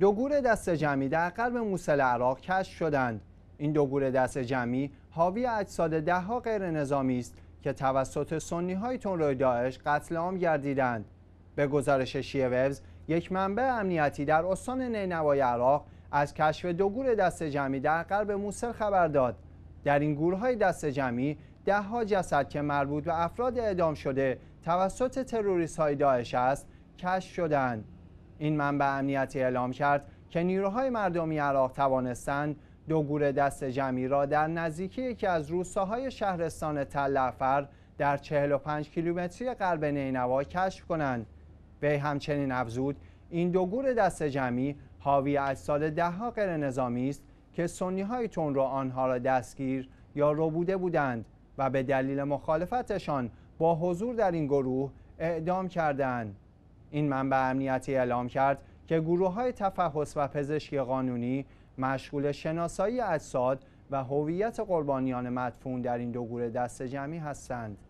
دو گور دست جمعی در قلب موسل عراق کشف شدند این دو گور دست جمعی حاوی اجساد دهها غیر نظامی است که توسط سنی های تون داعش قتل عام گردیدند به گزارش شیه ویوز یک منبع امنیتی در استان نینوای عراق از کشف دو گور دست جمعی در غرب موسل خبر داد در این گورهای دست جمعی دهها جسد که مربوط به افراد اعدام شده توسط تروریست های داعش است کشف شدند این منبع امنیتی اعلام کرد که نیروهای مردمی عراق توانستند دو گور دست جمعی را در نزدیکی یکی از روستاهای شهرستان تلعفر در 45 کیلومتری غرب نینوا کشف کنند وی همچنین افزود این دو گور دست جمعی حاوی سال دهها غیر نظامی است که سنی های تون را آنها را دستگیر یا ربوده بودند و به دلیل مخالفتشان با حضور در این گروه اعدام کردند این منبع امنیتی اعلام کرد که گروه های تفحص و پزشکی قانونی مشغول شناسایی اجساد و هویت قربانیان مدفون در این دو گروه دست جمعی هستند.